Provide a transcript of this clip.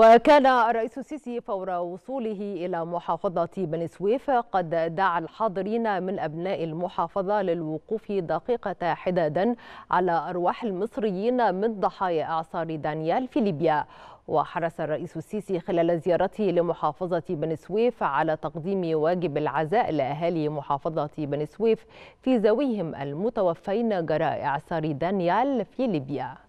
وكان الرئيس السيسي فور وصوله إلى محافظة بني سويف قد دعا الحاضرين من أبناء المحافظة للوقوف دقيقة حدادا على أرواح المصريين من ضحايا إعصار دانيال في ليبيا وحرص الرئيس السيسي خلال زيارته لمحافظة بني سويف على تقديم واجب العزاء لأهالي محافظة بني سويف في ذويهم المتوفين جراء إعصار دانيال في ليبيا